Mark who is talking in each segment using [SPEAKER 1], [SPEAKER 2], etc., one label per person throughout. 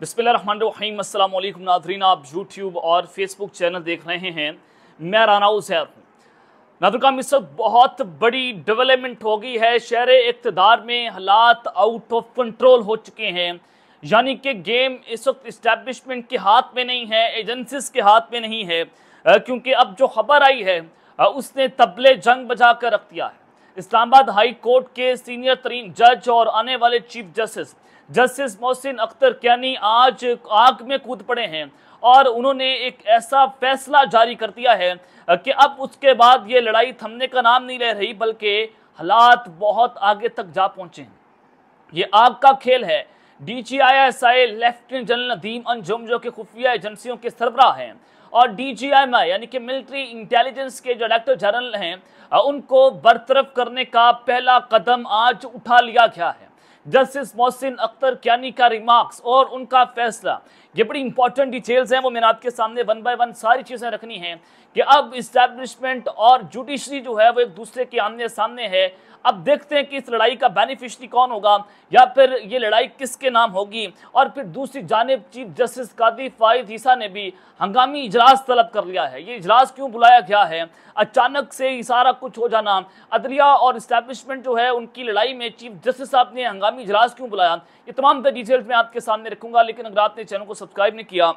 [SPEAKER 1] बिस्मिल्लाम अल्लाम नादरीन आप यूट्यूब और फेसबुक चैनल देख रहे हैं मैं राना उजैर हूँ नादरकाम इस वक्त बहुत बड़ी डेवलपमेंट हो गई है शहर इकतदार में हालात आउट ऑफ कंट्रोल हो चुके हैं यानी कि गेम इस वक्त इस्टेबलिशमेंट के हाथ में नहीं है एजेंसीज के हाथ में नहीं है क्योंकि अब जो खबर आई है उसने तबले जंग बजा कर रख दिया है इस्लामाबाद हाई कोर्ट के सीनियर तरीन जज और आने वाले chief justice justice Mohsin Akhtar Kayani आज आग में कूद पड़े हैं और उन्होंने एक ऐसा फैसला जारी कर दिया है कि अब उसके बाद ये लड़ाई थमने का नाम नहीं ले रही बल्कि हालात बहुत आगे तक जा पहुंचे हैं ये आग का खेल है D G I S I lieutenant general Nadeem Anjum जो कि खुफिया एजेंसियों के सरबराह हैं और डीजीएमआई यानी कि मिलिट्री इंटेलिजेंस के जो डायरेक्टर जनरल हैं उनको बरतरफ करने का पहला कदम आज उठा लिया गया है जस्टिस मोहसिन अख्तर क्यानी का रिमार्क्स और उनका फैसला ये बड़ी इंपॉर्टेंट डिटेल्स हैं वो मैंने आपके सामने वन बाय वन सारी चीज़ें रखनी हैं कि अब इस्टेब्लिशमेंट और जुडिशरी जो है वो एक दूसरे के आमने सामने है अब देखते हैं कि इस लड़ाई का बेनिफिशरी कौन होगा या फिर ये लड़ाई किसके नाम होगी और फिर दूसरी जानब चीफ जस्टिस कादी फायद ईसा ने भी हंगामी इजलास तलब कर लिया है ये इजलास क्यों बुलाया गया है अचानक से इशारा कुछ हो जाना अदलिया और इस्टेब्लिशमेंट जो है उनकी लड़ाई में चीफ जस्टिस साहब ने हंगामी इजलास क्यों बुलाया ये तमाम डिटेल्स मैं आपके सामने रखूंगा लेकिन अगर आपने चैनल को सब्सक्राइब नहीं किया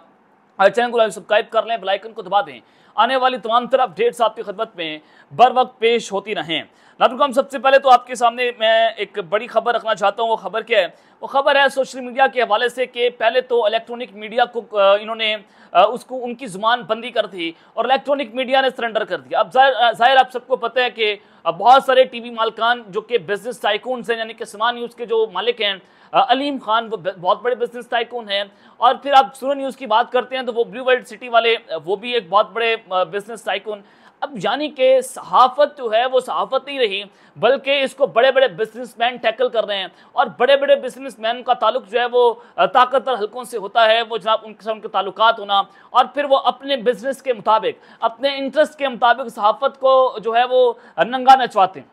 [SPEAKER 1] चैनल को लाइव सब्सक्राइब कर लें बेलाइकन को दबा दें आने वाली तमाम तरह अपडेट्स आपकी खदमत में बर वक्त पेश होती रहें नाटुकाम सबसे पहले तो आपके सामने मैं एक बड़ी खबर रखना चाहता हूँ वो खबर क्या है वो खबर है सोशल मीडिया के हवाले से कि पहले तो इलेक्ट्रॉनिक मीडिया को इन्होंने उसको उनकी जुबान बंदी कर दी और इलेक्ट्रॉनिक मीडिया ने सरेंडर कर दिया अब जाहिर आप सबको पता है कि बहुत सारे टी वी मालकान जो कि बिजनेस टाइकून हैं यानी कि समान न्यूज़ के जो मालिक हैं अलीम खान वो बहुत बड़े बिजनेस टाइकून हैं और फिर आप सुरन न्यूज़ की बात करते हैं तो वो ब्लू वर्ल्ड सिटी वाले वो भी एक बहुत बड़े बिजनेस टाइकून अब यानी कि सहाफत जो है वो सहाफत नहीं रही बल्कि इसको बड़े बड़े बिजनेसमैन टैकल कर रहे हैं और बड़े बड़े बिजनेसमैन का ताल्लुक जो है वो ताकतवर हलकों से होता है वो जनाब उनके साथ उनके ताल्लुक होना और फिर वो अपने बिजनेस के मुताबिक अपने इंटरेस्ट के मुताबिक सहाफत को जो है वो नंगा नचवाते हैं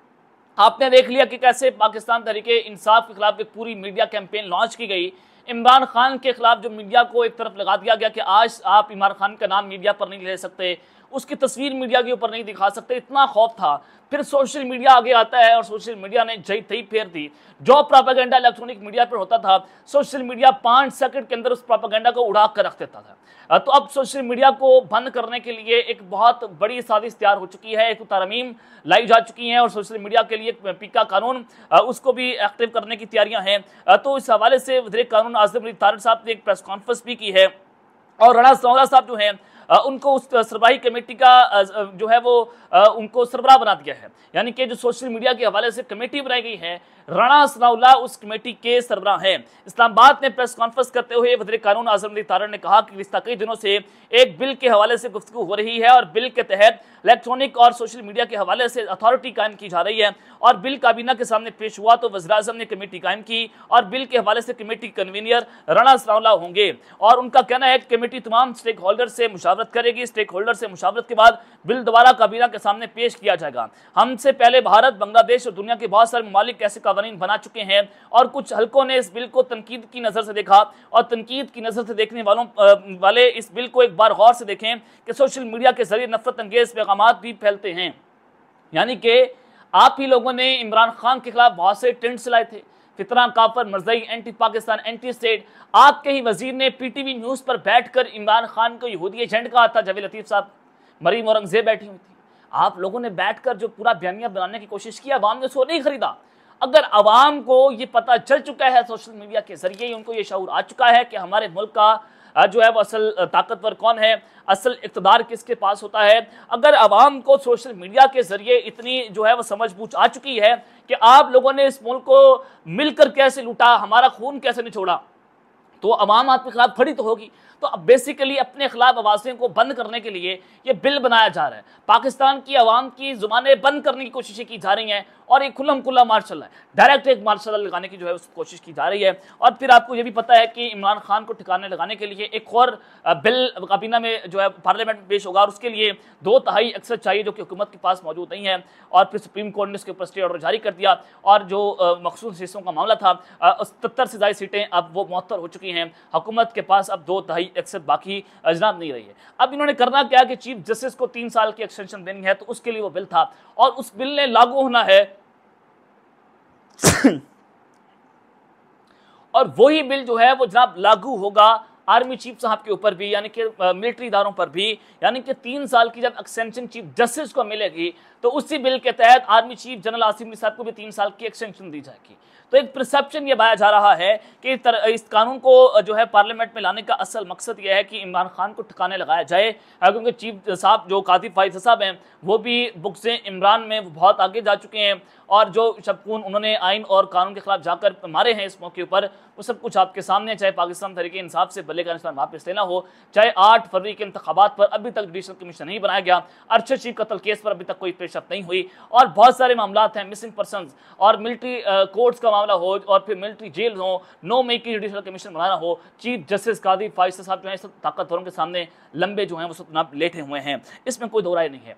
[SPEAKER 1] आपने देख लिया कि कैसे पाकिस्तान तरीके इंसाफ के खिलाफ एक पूरी मीडिया कैंपेन लॉन्च की गई इमरान खान के खिलाफ जो मीडिया को एक तरफ लगा दिया गया कि आज आप इमरान खान का नाम मीडिया पर नहीं ले सकते उसकी तस्वीर मीडिया के ऊपर नहीं दिखा सकते इतना खौफ था फिर सोशल मीडिया आगे आता है और सोशल मीडिया ने जई थी फेर दी जो प्रापागेंडा इलेक्ट्रॉनिक मीडिया पर होता था सोशल मीडिया पाँच सेकंड के अंदर उस प्रापागेंडा को उड़ा कर रख देता था तो अब सोशल मीडिया को बंद करने के लिए एक बहुत बड़ी साजिश तैयार हो चुकी है एक तरमीम लाई जा चुकी है और सोशल मीडिया के लिए पिका कानून उसको भी एक्टिव करने की तैयारियां हैं तो इस हवाले से विधेयक कानून आजम अली तारड़ साहब ने एक प्रेस कॉन्फ्रेंस भी की है और राणा सौरा साहब जो हैं उनको उस सरबाही कमेटी का जो है वो उनको सरबराह बना दिया है यानी कि जो सोशल मीडिया के हवाले से कमेटी बनाई गई है राणा सनाउल्ला उस कमेटी के सरबरा हैं इस्लामाबाद में प्रेस कॉन्फ्रेंस करते हुए वजी कानून आजम अली तारण ने कहा कि पिछले कई दिनों से एक बिल के हवाले से गुफ्तु हो रही है और बिल के तहत इलेक्ट्रॉनिक और सोशल मीडिया के हवाले से अथॉरिटी कायम की जा रही है और बिल काबीना के सामने पेश हुआ तो वजी अजम ने कमेटी कायम की और बिल के हवाले से कमेटी कन्वीनियर राणा सनाउल्ला होंगे और उनका कहना है कि कमेटी तमाम स्टेक होल्डर से मुशावरत करेगी स्टेक होल्डर से मुशावरत के बाद बिल दोबारा काबीना के सामने पेश किया जाएगा हमसे पहले भारत बांग्लादेश और दुनिया के बहुत सारे ममालिक ऐसे कवानीन बना चुके हैं और कुछ हल्कों ने इस बिल को तनकीद की नज़र से देखा और तनकीद की नज़र से देखने वालों वाले इस बिल को एक बार गौर से देखें कि सोशल मीडिया के जरिए नफरत अंगेज़ पैगाम भी फैलते हैं यानी कि आप ही लोगों ने इमरान खान के खिलाफ बहुत से टेंट चलाए थे फितना काफर मरजई एंटी पाकिस्तान एंटी स्टेट आपके ही वजीर ने पीटीवी न्यूज़ पर बैठकर इमरान खान को यहूदी एजेंट कहा था जावेद लतीफ़ साहब मरीम औरंगजेब बैठी हुई थी आप लोगों ने बैठकर जो पूरा बयानिया बनाने की कोशिश की आवाम ने उसको नहीं खरीदा अगर आवाम को ये पता चल चुका है सोशल मीडिया के ज़रिए उनको ये शूर आ चुका है कि हमारे मुल्क का जो है वो असल ताकतवर कौन है असल इकतदार किसके पास होता है अगर आवाम को सोशल मीडिया के ज़रिए इतनी जो है वो समझ बूझ आ चुकी है कि आप लोगों ने इस मुल्क को मिलकर कैसे लूटा हमारा खून कैसे नहीं छोड़ा तो अवाम आपके खिलाफ खड़ी तो होगी तो अब बेसिकली अपने खिलाफ आवाज़ें को बंद करने के लिए ये बिल बनाया जा रहा है पाकिस्तान की आवाम की जुबानें बंद करने की कोशिशें की जा रही हैं और एक खुलम खुला मार्शल है डायरेक्ट एक मार्शल लगाने की जो है उस कोशिश की जा रही है और फिर आपको ये भी पता है कि इमरान खान को ठिकाने लगाने के लिए एक और बिल काबीना में जो है पार्लियामेंट में पेश होगा और उसके लिए दो तहाई अक्सर चाहिए जो कि हुकूमत के पास मौजूद नहीं है और फिर सुप्रीम कोर्ट ने उसके ऊपर स्टे ऑर्डर जारी कर दिया और जो मखसूस हिस्सों का मामला था सत्तर से ज़्यादा सीटें अब वो मुहत्तर हो चुकी चुकी हैं हुकूमत के पास अब दो तहाई अक्सर बाकी अजनाब नहीं रही है अब इन्होंने करना क्या कि चीफ जस्टिस को तीन साल की एक्सटेंशन देनी है तो उसके लिए वो बिल था और उस बिल ने लागू होना है और वही बिल जो है वो जनाब लागू होगा आर्मी चीफ साहब के ऊपर भी यानी कि मिलिट्री इदारों पर भी यानी कि तीन साल की जब एक्सटेंशन चीफ जस्टिस को मिलेगी तो उसी बिल के तहत आर्मी चीफ जनरल आसिम साहब को भी तीन साल की एक्सटेंशन दी जाएगी तो एक प्रसप्शन ये बाया जा रहा है कि इस कानून को जो है पार्लियामेंट में लाने का असल मकसद यह है कि इमरान खान को ठिकाने लगाया जाए क्योंकि चीफ साहब जो कातिफ फाइज साहब हैं वो भी बुक से इमरान में बहुत आगे जा चुके हैं और जो शबकून उन्होंने आइन और कानून के खिलाफ जाकर मारे हैं इस मौके ऊपर वो सब कुछ आपके सामने चाहे पाकिस्तान तरीके इंसाफ से बल्ले का वापस लेना हो चाहे आठ फरवरी के इंतबात पर अभी तक जुडिशल कमीशन नहीं बनाया गया अरशद शीफ कतल केस पर अभी तक कोई पेशरफ नहीं हुई और बहुत सारे मामला हैं मिसिंग पर्सन और मिलिट्री कोर्ट्स का मामला हो और फिर मिलिट्री जेल हो नो मेक की जुडिशल कमीशन बनाना हो चीफ जस्टिस कादी फाइज साहब जो है ताकतवरों के सामने लंबे जो हैं वो सतनाब लेटे हुए हैं इसमें कोई दो नहीं है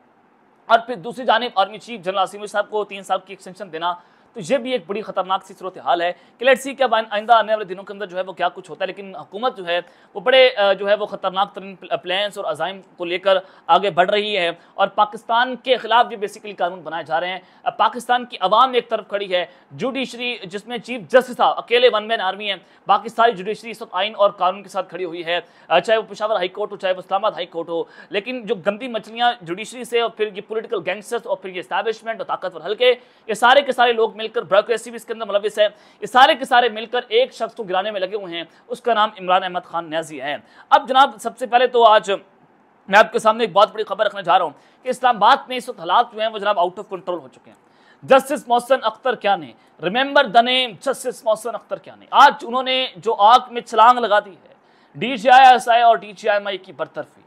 [SPEAKER 1] और फिर दूसरी जानब आर्मी चीफ जनरल आसिम साहब को तीन साल की एक्सटेंशन देना तो ये भी एक बड़ी खतरनाक सी सूरत हाल है कि लेट्स सी क्या आइंदा आने वाले दिनों के अंदर जो है वो क्या कुछ होता है लेकिन हुकूमत जो है वो बड़े जो है वो खतरनाक तरीन प्लान्स और अजाइम को लेकर आगे बढ़ रही है और पाकिस्तान के खिलाफ भी बेसिकली कानून बनाए जा रहे हैं पाकिस्तान की अवाम एक तरफ खड़ी है जुडिशरी जिसमें चीफ जस्टिस था अकेले वन मैन आर्मी है बाकी सारी जुडिशरी इस वक्त आइन और कानून के साथ खड़ी हुई है चाहे वो पिशावर हाई कोर्ट हो चाहे वो इस्लामाबाद हाई कोर्ट हो लेकिन जो गंदी मछलियाँ जुडिशरी से और फिर ये पोलिटिकल गैंगस्टर्स और फिर ये इस्टेबलिशमेंट और ताकतवर हल्के ये सारे के सारे लोग मिलकर रेसी भी इसके अंदर मुलविस है ये सारे के सारे मिलकर एक शख्स को गिराने में लगे हुए हैं उसका नाम इमरान अहमद खान न्याजी है अब जनाब सबसे पहले तो आज मैं आपके सामने एक बहुत बड़ी खबर रखने जा रहा हूँ कि इस्लामाबाद में इस वक्त हालात जो हैं वो जनाब आउट ऑफ कंट्रोल हो चुके हैं जस्टिस मोहसन अख्तर क्या ने remember the name justice Mohsin Akhtar क्या ने आज उन्होंने जो आग में छलांग लगा दी है डी जी आई एस आई और डी जी आई एम आई की बरतरफी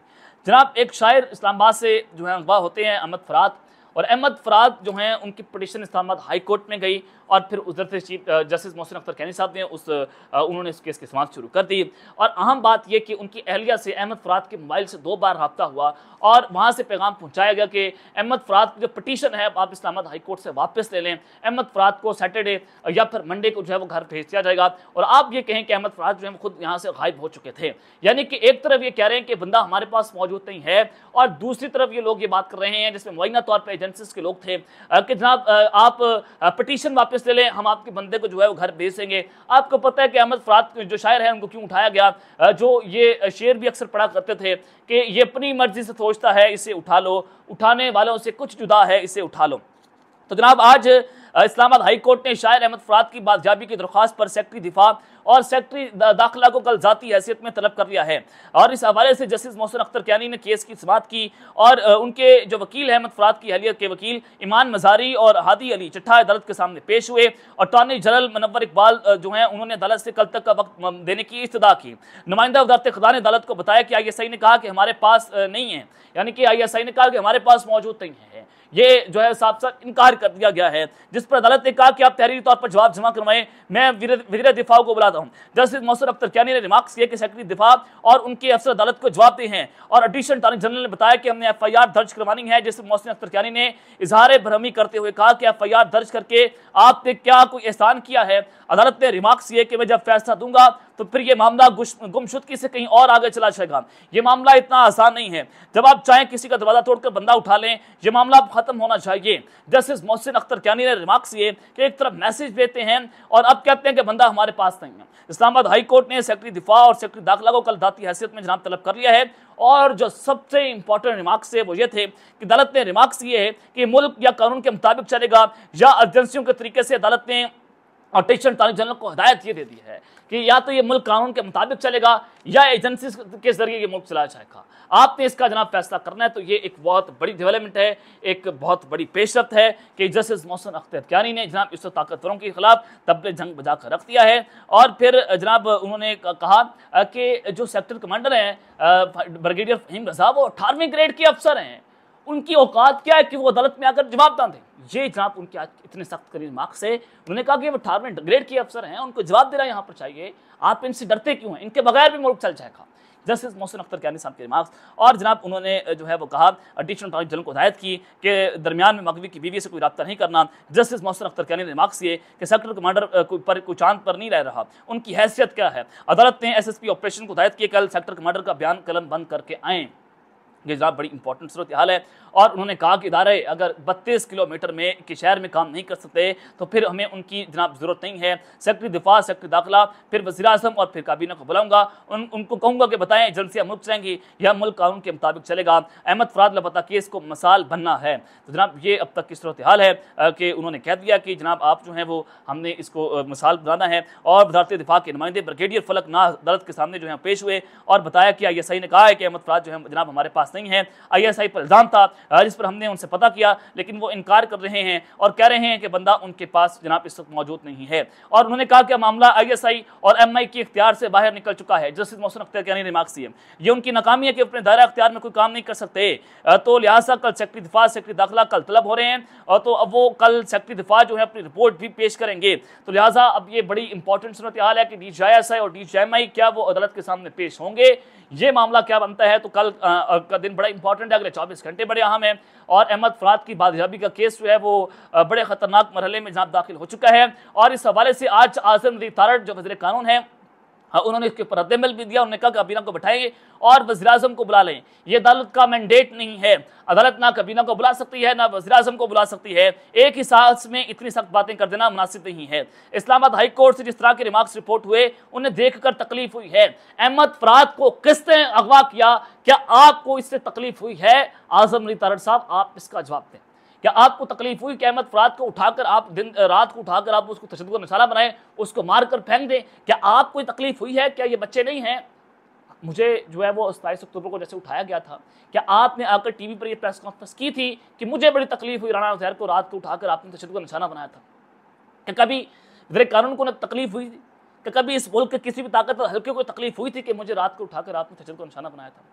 [SPEAKER 1] जनाब एक शायर इस्लामाबाद से जो है अगवा होते हैं अहमद फरात और अहमद फराद जो हैं उनकी पटिशन इस्लामाबाद हाई कोर्ट में गई और फिर उधर से चीफ जस्टिस मोहसिन अख्तर कैनी साहब ने उस उन्होंने इस केस की समाप्त शुरू कर दी और अहम बात यह कि उनकी अहलिया से अहमद फराद के मोबाइल से दो बार रबता हुआ और वहाँ से पैगाम पहुँचाया गया कि अहमद फराद की जो पटिशन है आप इस्लामाबाद हाईकोर्ट से वापस ले लें अहमद फराद को सैटरडे या फिर मंडे को जो है वो घर भेज दिया जाएगा और आप ये कहें कि अहमद फराद जो है खुद यहाँ से गायब हो चुके थे यानी कि एक तरफ ये कह रहे हैं कि बंदा हमारे पास मौजूद नहीं है और दूसरी तरफ ये लोग ये बात कर रहे हैं जिसमें मुआयना तौर पर एजेंसी के लोग थे कि जनाब आप पटिशन वापस बिजनेस लें हम आपके बंदे को जो है वो घर बेचेंगे आपको पता है कि अहमद फरात जो शायर है उनको क्यों उठाया गया जो ये शेर भी अक्सर पढ़ा करते थे कि ये अपनी मर्जी से सोचता है इसे उठा लो उठाने वालों से कुछ जुदा है इसे उठा लो तो जनाब आज इस्लामाबाद हाई कोर्ट ने शायर अहमद फराद की बादजाबी की दरख्वास्त पर सेक्रेटरी दिफा और सेक्रेटरी दाखिला को कल जाती हैसियत में तलब कर लिया है और इस हवाले से जस्टिस मोहसिन अख्तर क्यानी ने केस की समात की और उनके जो वकील अहमद फराद की अहलियत के वकील ईमान मजारी और हादी अली चट्ठा अदालत के सामने पेश हुए अटॉर्नी जनरल मनवर इकबाल जो है उन्होंने अदालत से कल तक का वक्त देने की इस्तः की नुमाइंदा वजारत खुदा ने अदालत को बताया कि आई एस आई ने कहा कि हमारे पास नहीं है यानी कि आई एस आई ने कहा कि हमारे पास मौजूद नहीं है ये जो है साफ साफ इनकार कर दिया गया है जिस पर अदालत ने कहा कि आप तहरीरी तौर पर जवाब जमा करवाएं मैं वीर दिफा को बुलाता हूँ जस्टिस मौसर अख्तर कैनी ने रिमार्क्स किया कि सेक्रेटरी दिफा और उनके अफसर अदालत को जवाब दिए हैं और अडिशनल अटॉर्नी जनरल ने बताया कि हमने एफ आई आर दर्ज करवानी है जिस मौसम अख्तर कैनी ने इजहार भ्रमी करते हुए कहा कि एफ आई आर दर्ज करके आपने क्या कोई एहसान किया है अदालत ने रिमार्क्स किए कि मैं जब फैसला दूंगा तो फिर ये मामला गुमशुदगी से कहीं और आगे चला जाएगा यह मामला इतना आसान नहीं है जब आप चाहें किसी का दरवाज़ा तोड़कर बंदा उठा लें यह मामला अब खत्म होना चाहिए जस्टिस मोहसिन अख्तर क्यानी ने रिमार्क्स ये कि एक तरफ मैसेज देते हैं और अब कहते हैं कि बंदा हमारे पास नहीं है इस्लामाबाद हाई कोर्ट ने सेक्रेटरी दिफा और सेक्रेटरी दाखिला को कल दाती हैसियत में जनाब तलब कर लिया है और जो सबसे इंपॉर्टेंट रिमार्क्स है वो ये थे कि अदालत ने रिमार्क्स ये है कि मुल्क या कानून के मुताबिक चलेगा या एजेंसियों के तरीके से अदालत ने और टेक्शन तालिक जनरल को हदायत ये दे दी है कि या तो ये मुल्क कानून के मुताबिक चलेगा या एजेंसी के जरिए ये मुल्क चलाया जाएगा आपने इसका जनाब फैसला करना है तो ये एक बहुत बड़ी डेवलपमेंट है एक बहुत बड़ी पेशरफ है कि जस्टिस मोहसन अख्तर क्यानी ने जनाब इस ताकतवरों के खिलाफ तबले जंग बजा कर रख दिया है और फिर जनाब उन्होंने कहा कि जो सेक्टर कमांडर हैं ब्रिगेडियर फहीम रजा वो अठारहवीं ग्रेड के अफसर हैं उनकी औकात क्या है कि वो अदालत में आकर जवाब दान दें ये जनाब उनके आज इतने सख्त करीन मार्क्स है उन्होंने कहा कि वो अठारहवें ग्रेड के अफसर हैं उनको जवाब देना यहाँ पर चाहिए आप इनसे डरते क्यों हैं इनके बगैर भी मुल्क चल जाएगा जस्टिस मोहसिन अख्तर कैनी साहब के रिमार्क्स और जनाब उन्होंने जो है वो कहा अडिशनल अटॉर्नी जनरल को हदायत की कि दरमियान में मगवी की बीवी से कोई रबता नहीं करना जस्टिस मोहसिन अख्तर कैनी ने रिमार्क्स ये कि सेक्टर कमांडर पर कोई चांद पर नहीं रह रहा उनकी हैसियत क्या है अदालत ने एस एस पी ऑपरेशन को हदायत की कल सेक्टर कमांडर का बयान कलम बंद करके आएँ ये जनाब बड़ी इंपॉर्टेंट सूरत हाल है और उन्होंने कहा कि इदारे अगर 32 किलोमीटर में के शहर में काम नहीं कर सकते तो फिर हमें उनकी जनाब ज़रूरत नहीं है सेक्रेटरी दिफा सेक्रेटरी दाखिला फिर वजी अजम और फिर काबीना को बुलाऊंगा उन, उनको कहूँगा कि बताएं एजेंसियाँ मुल्क जाएंगी यह मुल्क कानून के मुताबिक चलेगा अहमद फराद लपता केस को मसाल बनना है तो जनाब ये अब तक की सूरत हाल है कि उन्होंने कह दिया कि जनाब आप जो है वो हमने इसको मिसाल बनाना है और वजारत दिफा के नुमाइंदे ब्रिगेडियर फलक ना अदालत के सामने जो है पेश हुए और बताया कि आई एस आई ने कहा है कि अहमद फराद जो है जनाब हमारे पास नहीं है आई पर इल्ज़ाम था जिस पर हमने उनसे पता किया लेकिन वो इनकार कर रहे हैं और कह रहे हैं कि बंदा उनके पास जनाब इस वक्त मौजूद नहीं है और उन्होंने कहा कि मामला आई और एम के इख्तियार से बाहर निकल चुका है जस्टिस मोहसिन अख्तियार कहने रिमार्क्स दिए ये उनकी नाकामी है कि अपने दायरा अख्तियार में कोई काम नहीं कर सकते तो लिहाजा कल सेक्रेटरी दिफा सेक्रेटरी दाखिला कल तलब हो रहे हैं और तो अब वो कल सेक्रेटरी दिफा जो है अपनी रिपोर्ट भी पेश करेंगे तो लिहाजा अब ये बड़ी इंपॉर्टेंट सूरत हाल है कि डी जी और डी क्या वो अदालत के सामने पेश होंगे ये मामला क्या बनता है तो कल दिन बड़ा इंपॉर्टेंट है अगले चौबीस घंटे बड़े अहम है और अहमद फराद की बाजियाबी का केस जो है वो बड़े ख़तरनाक मरहले में जहाँ दाखिल हो चुका है और इस हवाले से आज आजम अली तारट जो वजर कानून है हाँ उन्होंने इसके ऊपर रद्दमल भी दिया उन्होंने कहा काबीना को बैठाएंगे और वजी अजम को बुला लें यह अदालत का मैंडेट नहीं है अदालत ना कबीना को बुला सकती है ना वजी अजम को बुला सकती है एक ही साहस में इतनी सख्त बातें कर देना मुनासिब नहीं है इस्लामाबाद हाई कोर्ट से जिस तरह के रिमार्क्स रिपोर्ट हुए उन्हें देख कर तकलीफ हुई है अहमद फराद को किसने अगवा किया क्या आपको इससे तकलीफ हुई है आजम अली तारड़ साहब आप इसका जवाब दें क्या आपको तकलीफ हुई क्या फराद को उठाकर आप दिन रात को उठाकर आप उसको तशद का निशाना बनाएं उसको मार कर फेंक दें क्या आपको तकलीफ हुई है क्या ये बच्चे नहीं हैं मुझे जो है वो सताईस अक्टूबर को जैसे उठाया गया था क्या आपने आकर टीवी पर यह प्रेस कॉन्फ्रेंस की थी कि मुझे बड़ी तकलीफ हुई राना जहर को रात को उठाकर आपने तशद का निशाना बनाया था क्या कभी जर कानून को ना तकलीफ हुई क्या कभी इस मुल्क के किसी भी ताकत हल्के को तकलीफ हुई थी कि मुझे रात को उठाकर आपने तशद का निशाना बनाया था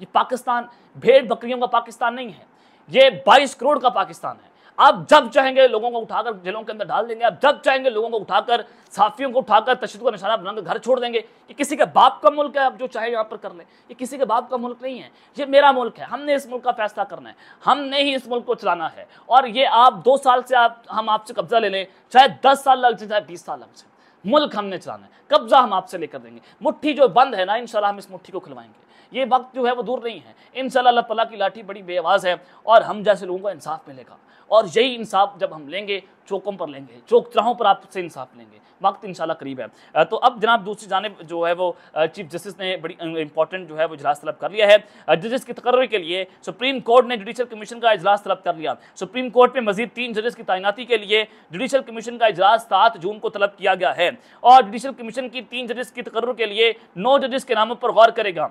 [SPEAKER 1] ये पाकिस्तान भेड़ बकरियों का पाकिस्तान नहीं है ये 22 करोड़ का पाकिस्तान है आप जब चाहेंगे लोगों को उठाकर जेलों के अंदर डाल देंगे आप जब चाहेंगे लोगों को उठाकर साफियों को उठाकर तशद का निशाना बनाकर घर छोड़ देंगे ये किसी के बाप का मुल्क है आप जो चाहे यहाँ पर कर लें ये किसी के बाप का मुल्क नहीं है ये मेरा मुल्क है हमने इस मुल्क का फैसला करना है हमने ही इस मुल्क को चलाना है और ये आप दो साल से आप हम आपसे कब्जा ले लें चाहे दस साल लग जाए चाहे बीस साल लग जाए मुल्क हमने चलाना है कब्जा हम आपसे लेकर देंगे मुट्ठी जो बंद है ना इनशाला हम इस मुट्ठी को खुलवाएंगे ये वक्त जो है वो दूर नहीं है इन अल्लाह तला की लाठी बड़ी बेवाज़ है और हम जैसे लोगों को इंसाफ मिलेगा और यही इंसाफ जब हम लेंगे चौकों पर लेंगे चौक चौकचराहों पर आपसे इंसाफ लेंगे वक्त इंशाल्लाह करीब है तो अब जनाब दूसरी जानब जो है वो चीफ जस्टिस ने बड़ी इंपॉर्टेंट जो है वो इजलास तलब कर लिया है जजेस की तकर्र के लिए सुप्रीम कोर्ट ने जुडिशल कमीशन का इजलास तलब कर लिया सुप्रीम कोर्ट में मजीद तीन जजेस की तैनाती के लिए जुडिशल कमीशन का इजलास सात जून को तलब किया गया है और जुडिशल कमीशन की तीन जजेस की तकर्र के लिए नौ जजेस के नामों पर गौर करेगा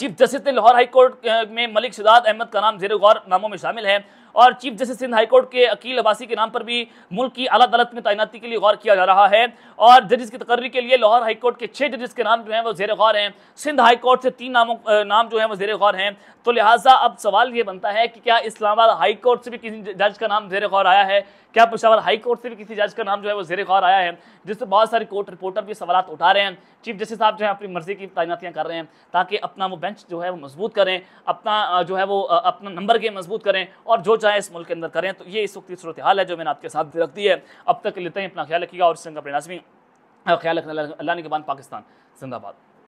[SPEAKER 1] चीफ जस्टिस ने लाहौर हाई कोर्ट में मलिक शिदाद अहमद का नाम जेर गौर नामों में शामिल है और चीफ जस्टिस सिंध हाईकोर्ट के अकील अबासी के नाम पर भी मुल्क की अला अदालत में तैनाती के लिए गौर किया जा रहा है और जजिस की तकर्री के लिए लाहौर हाईकोर्ट के छः जजिस के नाम जो हैं वो जेर गौर हैं सिंध हाईकोर्ट से तीन नामों नाम जो है वो जेर गौर हैं तो लिहाजा अब सवाल ये बनता है कि क्या इस्लामाबाद हाईकोर्ट से भी किसी जज का नाम जेर गौर आया है क्या पेशावर हाईकोर्ट से भी किसी जज का नाम जो है वो जेर गौर आया है जिससे बहुत सारे कोर्ट रिपोर्टर भी सवाल उठा रहे हैं चीफ जस्टिस साहब जो है अपनी मर्जी की तैनातियाँ कर रहे हैं ताकि अपना वो बेंच जो है वो मजबूत करें अपना जो है वो अपना नंबर गेम मजबूत करें और जो जाए इस मुल्क के अंदर करें तो ये इस वक्त की सूरत हाल है जो मैंने आपके साथ रख दी है अब तक लेते हैं अपना ख्याल रखिएगा और सिंह का परिणामी ख्याल रखना अल्लाह ने के बाद पाकिस्तान जिंदाबाद